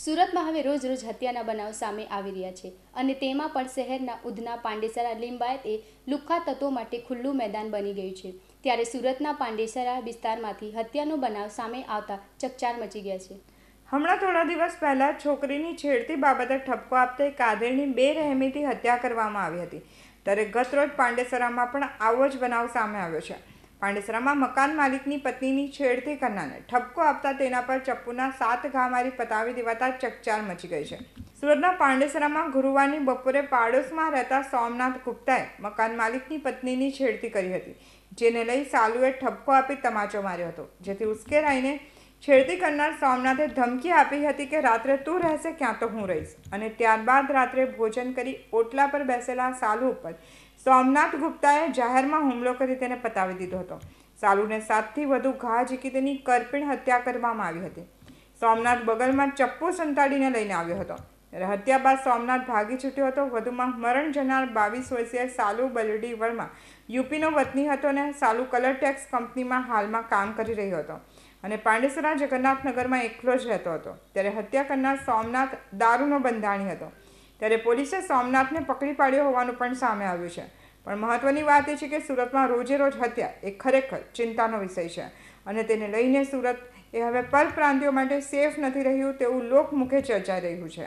સુરતમાં હવે રોજ રોજ હત્યાના બનાવ સામે આવી રહ્યા છે અને તેમાં પણ શહેરના ઉધના પાંડેસરા લિંબાયત એ લુખ્ખા તત્વો માટે ખુલ્લું મેદાન બની ગયું છે ત્યારે સુરતના પાંડેસરા વિસ્તારમાંથી હત્યાનો બનાવ સામે આવતા ચકચાર મચી ગયા છે હમણાં થોડા દિવસ પહેલાં છોકરીની છેડતી બાબતે ઠપકો આપતા એક કાદરની બે રહેમીથી હત્યા કરવામાં આવી હતી ત્યારે ગત રોજ પાંડેસરામાં પણ આવો જ બનાવ સામે આવ્યો છે પાંડેસરામાં મકાન માલિકની પત્નીની છેડતી કરનારને ઠપકો આપતા તેના પર ચપ્પુના સાત ઘા મારી પતાવી દેવાતા ચકચાર મચી ગઈ છે સુરતના પાંડેસરામાં ગુરુવારની બપોરે પાડોશમાં રહેતા સોમનાથ ગુપ્તાએ મકાન માલિકની પત્નીની છેડતી કરી હતી જેને લઈ સાલુએ ઠપકો આપી તમાચો માર્યો હતો જેથી ઉશ્કેરાઈને છેડતી કરનાર સોમનાથે ધમકી આપી હતી કે રાત્રે તું રહેશે ક્યાં તો હું રહીશ અને ત્યારબાદ રાત્રે ભોજન કરી ઓટલા પર બેસેલા સાલુ ઉપર સોમનાથ ગુપ્તાએ જાહેરમાં હુમલો કરી તેને પતાવી દીધો હતો સાલુને સાતથી વધુ ઘા ઝીકી તેની કરપીણ હત્યા કરવામાં આવી હતી સોમનાથ બગલમાં ચપ્પુ સંતાડીને લઈને આવ્યો હતો હત્યા બાદ સોમનાથ ભાગી છૂટ્યો હતો વધુમાં મરણ જનાર બાવીસ વર્ષીય સાલુ બલડી વર્મા યુપીનો વતની હતો અને સાલુ કલર ટેક્સ કંપનીમાં હાલમાં કામ કરી રહ્યો હતો અને પાંડેસરા જગન્નાથનગરમાં એકલો જ રહેતો હતો ત્યારે હત્યા કરનાર સોમનાથ દારૂનો બંધાણી હતો ત્યારે પોલીસે સોમનાથને પકડી પાડ્યો હોવાનું પણ સામે આવ્યું છે પણ મહત્વની વાત એ છે કે સુરતમાં રોજે રોજ હત્યા એ ખરેખર ચિંતાનો વિષય છે અને તેને લઈને સુરત એ હવે પરપ્રાંતિઓ માટે સેફ નથી રહ્યું તેવું લોકમુખે ચર્ચાઈ રહ્યું છે